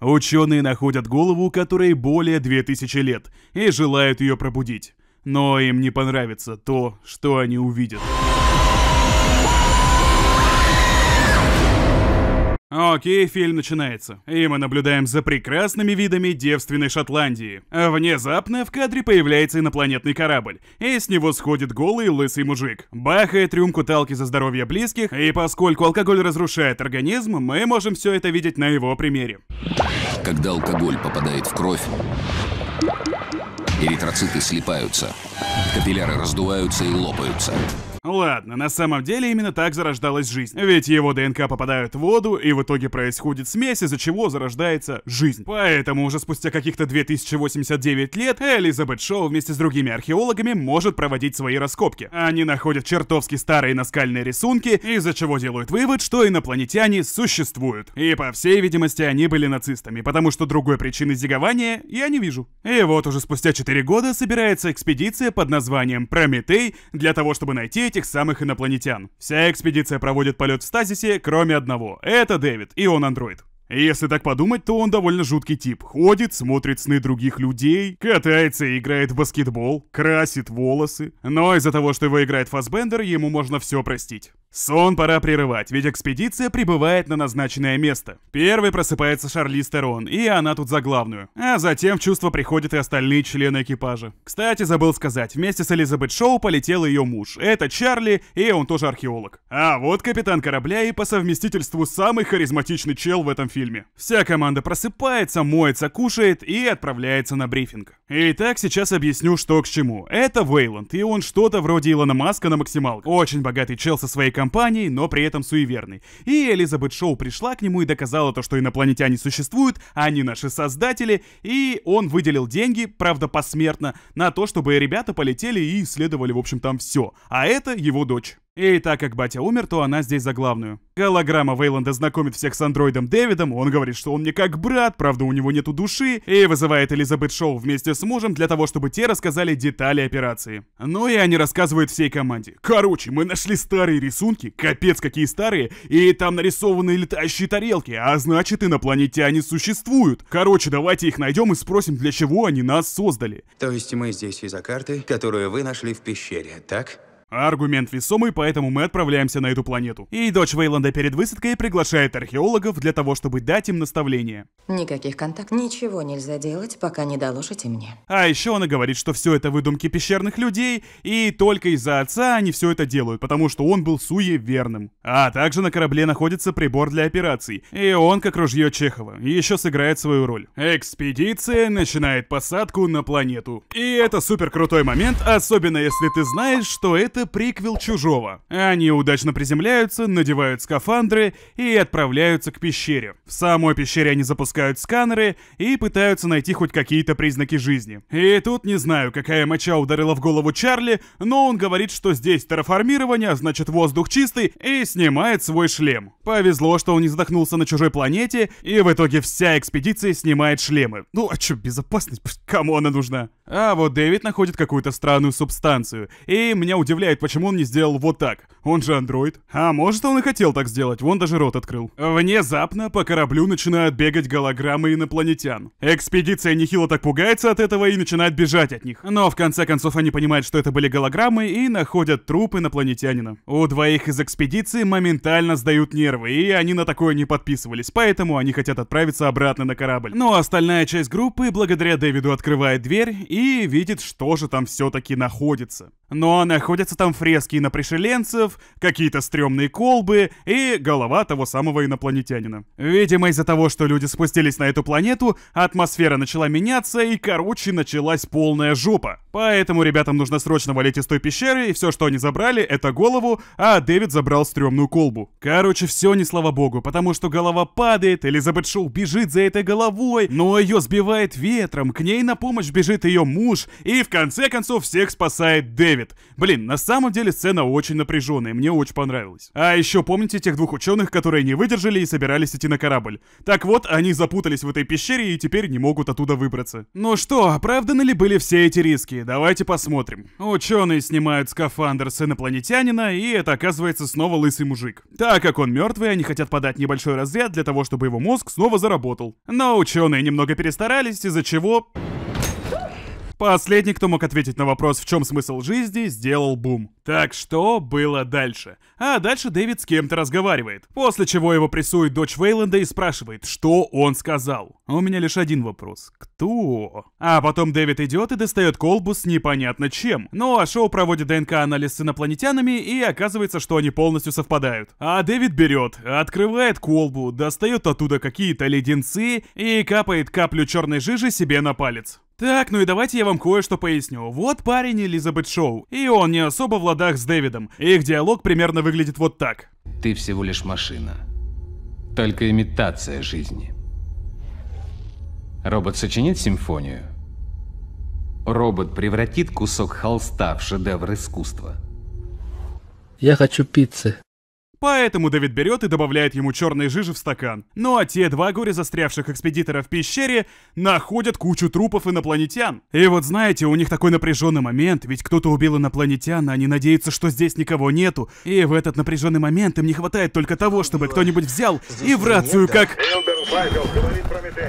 Ученые находят голову, которой более 2000 лет, и желают ее пробудить. Но им не понравится то, что они увидят. Окей, фильм начинается. И мы наблюдаем за прекрасными видами девственной Шотландии. Внезапно в кадре появляется инопланетный корабль, и с него сходит голый лысый мужик. Бахает рюмку талки за здоровье близких, и поскольку алкоголь разрушает организм, мы можем все это видеть на его примере. Когда алкоголь попадает в кровь, эритроциты слипаются, капилляры раздуваются и лопаются. Ладно, на самом деле именно так зарождалась жизнь. Ведь его ДНК попадают в воду, и в итоге происходит смесь, из-за чего зарождается жизнь. Поэтому уже спустя каких-то 2089 лет Элизабет Шоу вместе с другими археологами может проводить свои раскопки. Они находят чертовски старые наскальные рисунки, из-за чего делают вывод, что инопланетяне существуют. И по всей видимости они были нацистами, потому что другой причины зигования я не вижу. И вот уже спустя 4 года собирается экспедиция под названием «Прометей» для того, чтобы найти этих самых инопланетян. Вся экспедиция проводит полет в стазисе, кроме одного. Это Дэвид, и он андроид. Если так подумать, то он довольно жуткий тип. Ходит, смотрит сны других людей, катается и играет в баскетбол, красит волосы. Но из-за того, что его играет Фасбендер, ему можно все простить. Сон пора прерывать, ведь экспедиция прибывает на назначенное место. Первый просыпается Шарли Стерон, и она тут за главную. А затем в чувство приходят и остальные члены экипажа. Кстати, забыл сказать, вместе с Элизабет Шоу полетел ее муж. Это Чарли, и он тоже археолог. А вот капитан корабля и по совместительству самый харизматичный чел в этом фильме. Вся команда просыпается, моется, кушает и отправляется на брифинг. Итак, сейчас объясню, что к чему. Это Вейланд, и он что-то вроде Илона Маска на максималках. Очень богатый чел со своей компанией, но при этом суеверный. И Элизабет Шоу пришла к нему и доказала то, что инопланетяне существуют, а они наши создатели, и он выделил деньги, правда посмертно, на то, чтобы ребята полетели и исследовали, в общем, там все. А это его дочь. И так как батя умер, то она здесь за главную. Голограмма Вейланда знакомит всех с андроидом Дэвидом, он говорит, что он мне как брат, правда у него нету души, и вызывает Элизабет Шоу вместе с мужем для того, чтобы те рассказали детали операции. Ну и они рассказывают всей команде. Короче, мы нашли старые рисунки, капец какие старые, и там нарисованы летающие тарелки, а значит инопланетяне существуют. Короче, давайте их найдем и спросим, для чего они нас создали. То есть мы здесь из-за карты, которую вы нашли в пещере, так? Аргумент весомый, поэтому мы отправляемся на эту планету. И дочь Вейланда перед высадкой приглашает археологов для того, чтобы дать им наставление. Никаких контактов, ничего нельзя делать, пока не доложите мне. А еще она говорит, что все это выдумки пещерных людей, и только из-за отца они все это делают, потому что он был суеверным. А также на корабле находится прибор для операций, и он, как ружье Чехова, еще сыграет свою роль. Экспедиция начинает посадку на планету. И это супер крутой момент, особенно если ты знаешь, что это это приквел «Чужого». Они удачно приземляются, надевают скафандры и отправляются к пещере. В самой пещере они запускают сканеры и пытаются найти хоть какие-то признаки жизни. И тут не знаю, какая моча ударила в голову Чарли, но он говорит, что здесь терраформирование, а значит воздух чистый, и снимает свой шлем. Повезло, что он не задохнулся на чужой планете, и в итоге вся экспедиция снимает шлемы. Ну а чё, безопасность? Кому она нужна? А вот Дэвид находит какую-то странную субстанцию, и меня удивляет, представляет, почему он не сделал вот так. Он же андроид. А может, он и хотел так сделать, вон даже рот открыл. Внезапно по кораблю начинают бегать голограммы инопланетян. Экспедиция нехило так пугается от этого и начинает бежать от них. Но в конце концов они понимают, что это были голограммы и находят труп инопланетянина. У двоих из экспедиции моментально сдают нервы, и они на такое не подписывались, поэтому они хотят отправиться обратно на корабль. Но остальная часть группы благодаря Дэвиду открывает дверь и видит, что же там все-таки находится. Но находится там фрески на пришеленцев, какие-то стрёмные колбы и голова того самого инопланетянина. Видимо, из-за того, что люди спустились на эту планету, атмосфера начала меняться и, короче, началась полная жопа. Поэтому ребятам нужно срочно валить из той пещеры, и все, что они забрали, это голову, а Дэвид забрал стрёмную колбу. Короче, все не слава богу, потому что голова падает, Элизабет Шоу бежит за этой головой, но ее сбивает ветром, к ней на помощь бежит ее муж, и в конце концов всех спасает Дэвид. Блин, на самом деле сцена очень напряженная, мне очень понравилось. А еще помните тех двух ученых, которые не выдержали и собирались идти на корабль? Так вот, они запутались в этой пещере и теперь не могут оттуда выбраться. Ну что, оправданы ли были все эти риски? Давайте посмотрим. Ученые снимают скафандр с инопланетянина, и это оказывается снова лысый мужик. Так как он мертвый, они хотят подать небольшой разряд для того, чтобы его мозг снова заработал. Но ученые немного перестарались, из-за чего... Последний, кто мог ответить на вопрос, в чем смысл жизни, сделал бум. Так что было дальше? А дальше Дэвид с кем-то разговаривает, после чего его прессует дочь Вейланда и спрашивает, что он сказал. А у меня лишь один вопрос. Кто? А потом Дэвид идет и достает колбу с непонятно чем. Ну а Шоу проводит ДНК-анализ с инопланетянами и оказывается, что они полностью совпадают. А Дэвид берет, открывает колбу, достает оттуда какие-то леденцы и капает каплю черной жижи себе на палец. Так, ну и давайте я вам кое-что поясню. Вот парень Элизабет Шоу, и он не особо в ладах с Дэвидом. Их диалог примерно выглядит вот так. Ты всего лишь машина. Только имитация жизни. Робот сочинит симфонию. Робот превратит кусок холста в шедевр искусства. Я хочу пиццы. Поэтому Давид берет и добавляет ему черной жижи в стакан. Ну а те два горе застрявших экспедитора в пещере находят кучу трупов инопланетян. И вот знаете, у них такой напряженный момент, ведь кто-то убил инопланетяна. они надеются, что здесь никого нету. И в этот напряженный момент им не хватает только того, чтобы кто-нибудь взял и в рацию как... Элдер Павел, говорит Прометей.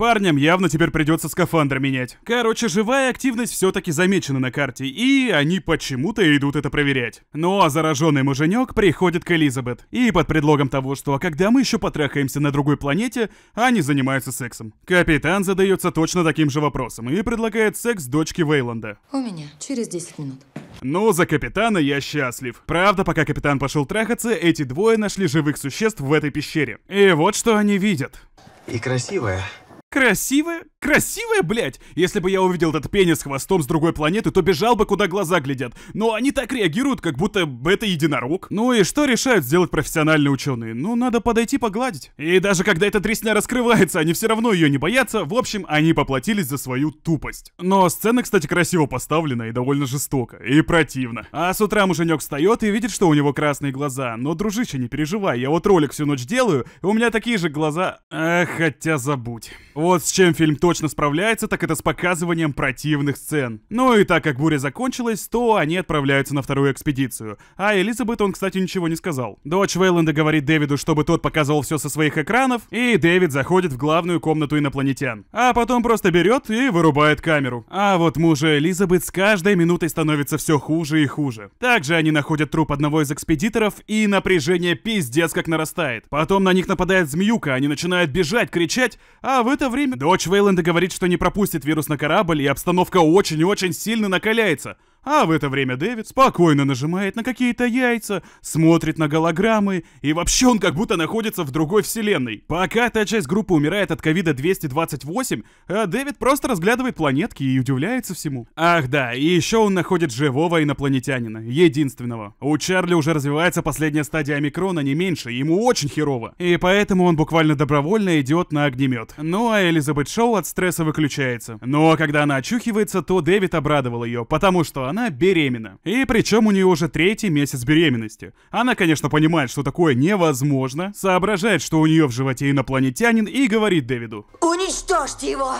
Парням явно теперь придется скафандр менять. Короче, живая активность все-таки замечена на карте, и они почему-то идут это проверять. Ну а зараженный муженек приходит к Элизабет. И под предлогом того, что а когда мы еще потрахаемся на другой планете, они занимаются сексом. Капитан задается точно таким же вопросом и предлагает секс дочке Вейланда. У меня через 10 минут. Ну, за капитана я счастлив. Правда, пока капитан пошел трахаться, эти двое нашли живых существ в этой пещере. И вот что они видят. И красивая, красивая, Красивая, блядь! Если бы я увидел этот пенис хвостом с другой планеты, то бежал бы, куда глаза глядят. Но они так реагируют, как будто это единорог. Ну и что решают сделать профессиональные ученые? Ну, надо подойти погладить. И даже когда эта тресня раскрывается, они все равно ее не боятся. В общем, они поплатились за свою тупость. Но сцена, кстати, красиво поставлена и довольно жестоко. И противно. А с утра муженек встает и видит, что у него красные глаза. Но, дружище, не переживай, я вот ролик всю ночь делаю, и у меня такие же глаза... А, хотя забудь. Вот с чем фильм точно точно справляется, так это с показыванием противных сцен. Ну и так как буря закончилась, то они отправляются на вторую экспедицию. А Элизабет он, кстати, ничего не сказал. Дочь Вейланда говорит Дэвиду, чтобы тот показывал все со своих экранов, и Дэвид заходит в главную комнату инопланетян. А потом просто берет и вырубает камеру. А вот мужа Элизабет с каждой минутой становится все хуже и хуже. Также они находят труп одного из экспедиторов, и напряжение пиздец как нарастает. Потом на них нападает змеюка, они начинают бежать, кричать, а в это время дочь Вейланда команда говорит, что не пропустит вирус на корабль, и обстановка очень-очень сильно накаляется. А в это время Дэвид спокойно нажимает на какие-то яйца, смотрит на голограммы, и вообще он как будто находится в другой вселенной. Пока та часть группы умирает от ковида 228, а э, Дэвид просто разглядывает планетки и удивляется всему. Ах да, и еще он находит живого инопланетянина, единственного. У Чарли уже развивается последняя стадия омикрона, не меньше, ему очень херово. И поэтому он буквально добровольно идет на огнемет. Ну а Элизабет Шоу от стресса выключается. Но когда она очухивается, то Дэвид обрадовал ее, потому что она беременна. И причем у нее уже третий месяц беременности. Она, конечно, понимает, что такое невозможно, соображает, что у нее в животе инопланетянин и говорит Дэвиду. Уничтожьте его!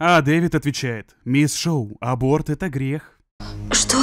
А Дэвид отвечает. Мисс Шоу, аборт это грех. Что?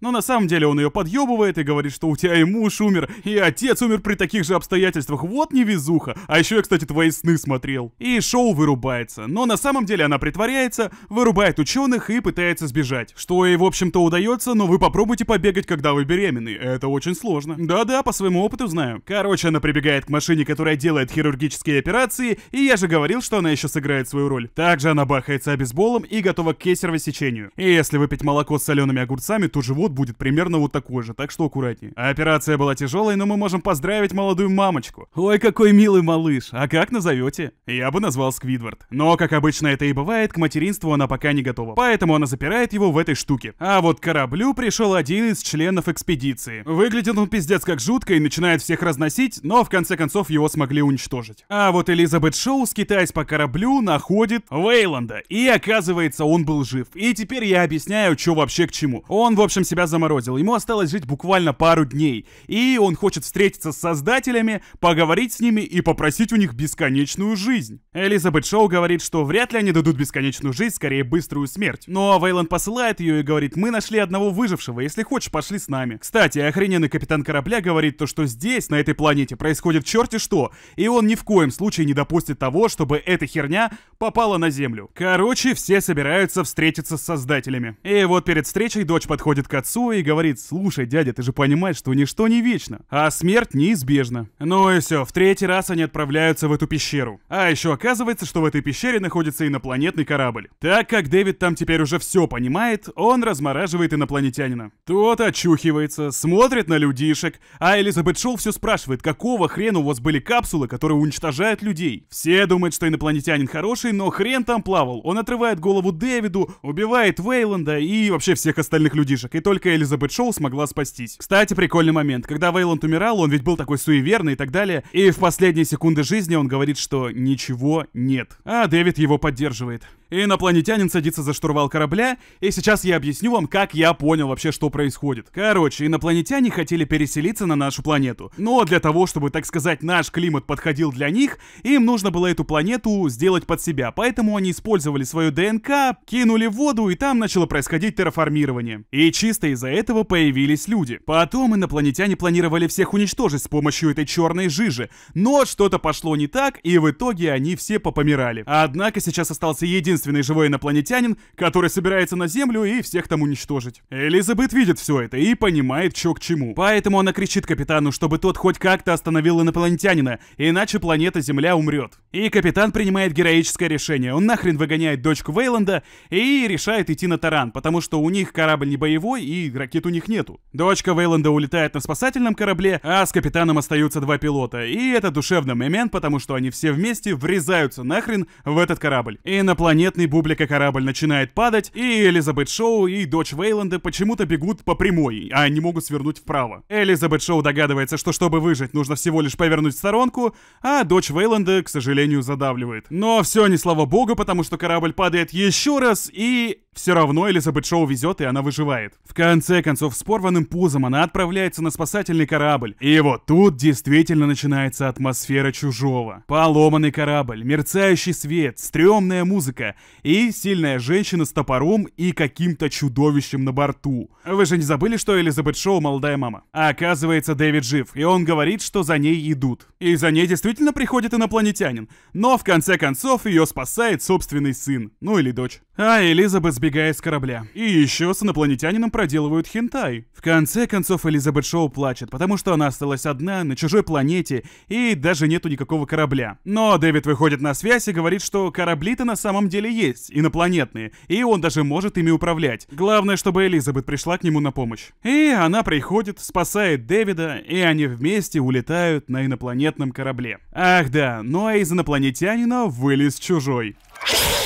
но на самом деле он ее подъебывает и говорит, что у тебя и муж умер, и отец умер при таких же обстоятельствах. Вот невезуха. А еще я, кстати, твои сны смотрел. И шоу вырубается. Но на самом деле она притворяется, вырубает ученых и пытается сбежать. Что ей, в общем-то, удается, но вы попробуйте побегать, когда вы беременны. Это очень сложно. Да-да, по своему опыту знаю. Короче, она прибегает к машине, которая делает хирургические операции, и я же говорил, что она еще сыграет свою роль. Также она бахается обезболом и готова к кесарево сечению. И если выпить молоко с солеными огурцами, то живот год будет примерно вот такой же, так что аккуратнее. А операция была тяжелой, но мы можем поздравить молодую мамочку. Ой, какой милый малыш, а как назовете? Я бы назвал Сквидвард. Но, как обычно это и бывает, к материнству она пока не готова, поэтому она запирает его в этой штуке. А вот к кораблю пришел один из членов экспедиции. Выглядит он пиздец как жутко и начинает всех разносить, но в конце концов его смогли уничтожить. А вот Элизабет Шоу, скитаясь по кораблю, находит Вейланда. И оказывается, он был жив. И теперь я объясняю, что вообще к чему. Он, в общем, себя заморозил. Ему осталось жить буквально пару дней. И он хочет встретиться с создателями, поговорить с ними и попросить у них бесконечную жизнь. Элизабет Шоу говорит, что вряд ли они дадут бесконечную жизнь, скорее быструю смерть. Но ну, а Вейланд посылает ее и говорит, мы нашли одного выжившего, если хочешь, пошли с нами. Кстати, охрененный капитан корабля говорит то, что здесь, на этой планете, происходит черти что, и он ни в коем случае не допустит того, чтобы эта херня попала на Землю. Короче, все собираются встретиться с создателями. И вот перед встречей дочь подходит к отцу отцу и говорит, слушай, дядя, ты же понимаешь, что ничто не вечно, а смерть неизбежна. Ну и все, в третий раз они отправляются в эту пещеру. А еще оказывается, что в этой пещере находится инопланетный корабль. Так как Дэвид там теперь уже все понимает, он размораживает инопланетянина. Тот очухивается, смотрит на людишек, а Элизабет Шоу все спрашивает, какого хрена у вас были капсулы, которые уничтожают людей. Все думают, что инопланетянин хороший, но хрен там плавал. Он отрывает голову Дэвиду, убивает Вейланда и вообще всех остальных людишек. И только только Элизабет Шоу смогла спастись. Кстати, прикольный момент. Когда Вейланд умирал, он ведь был такой суеверный и так далее, и в последние секунды жизни он говорит, что ничего нет. А Дэвид его поддерживает. Инопланетянин садится за штурвал корабля, и сейчас я объясню вам, как я понял вообще, что происходит. Короче, инопланетяне хотели переселиться на нашу планету, но для того, чтобы, так сказать, наш климат подходил для них, им нужно было эту планету сделать под себя, поэтому они использовали свою ДНК, кинули воду, и там начало происходить терраформирование. И чисто из-за этого появились люди. Потом инопланетяне планировали всех уничтожить с помощью этой черной жижи, но что-то пошло не так, и в итоге они все попомирали. Однако сейчас остался единственный единственный живой инопланетянин, который собирается на Землю и всех там уничтожить. Элизабет видит все это и понимает, что к чему. Поэтому она кричит капитану, чтобы тот хоть как-то остановил инопланетянина, иначе планета Земля умрет. И капитан принимает героическое решение. Он нахрен выгоняет дочку Вейланда и решает идти на таран, потому что у них корабль не боевой и ракет у них нету. Дочка Вейланда улетает на спасательном корабле, а с капитаном остаются два пилота. И это душевный момент, потому что они все вместе врезаются нахрен в этот корабль. Инопланетянин инопланетный бублика корабль начинает падать, и Элизабет Шоу и дочь Вейланда почему-то бегут по прямой, а не могут свернуть вправо. Элизабет Шоу догадывается, что чтобы выжить, нужно всего лишь повернуть в сторонку, а дочь Вейланда, к сожалению, задавливает. Но все не слава богу, потому что корабль падает еще раз, и все равно Элизабет Шоу везет, и она выживает. В конце концов, с порванным пузом она отправляется на спасательный корабль. И вот тут действительно начинается атмосфера чужого. Поломанный корабль, мерцающий свет, стрёмная музыка и сильная женщина с топором и каким-то чудовищем на борту. Вы же не забыли, что Элизабет Шоу молодая мама? А оказывается, Дэвид жив, и он говорит, что за ней идут. И за ней действительно приходит инопланетянин. Но в конце концов ее спасает собственный сын, ну или дочь. А Элизабет сбегая с корабля. И еще с инопланетянином проделывают хентай. В конце концов, Элизабет Шоу плачет, потому что она осталась одна, на чужой планете, и даже нету никакого корабля. Но Дэвид выходит на связь и говорит, что корабли-то на самом деле есть, инопланетные, и он даже может ими управлять. Главное, чтобы Элизабет пришла к нему на помощь. И она приходит, спасает Дэвида, и они вместе улетают на инопланетном корабле. Ах да, ну а из инопланетянина вылез чужой. Yeah.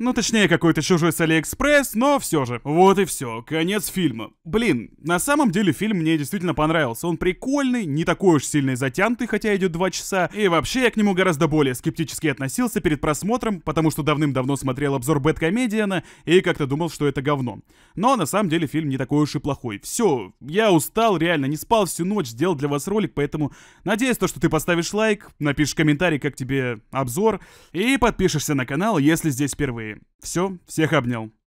Ну, точнее, какой-то чужой с Алиэкспресс, но все же. Вот и все, конец фильма. Блин, на самом деле фильм мне действительно понравился. Он прикольный, не такой уж сильный затянутый, хотя идет два часа. И вообще я к нему гораздо более скептически относился перед просмотром, потому что давным-давно смотрел обзор Бэткомедиана и как-то думал, что это говно. Но на самом деле фильм не такой уж и плохой. Все, я устал, реально, не спал всю ночь, сделал для вас ролик, поэтому надеюсь, то, что ты поставишь лайк, напишешь комментарий, как тебе обзор, и подпишешься на канал, если здесь впервые впервые. Все, всех обнял.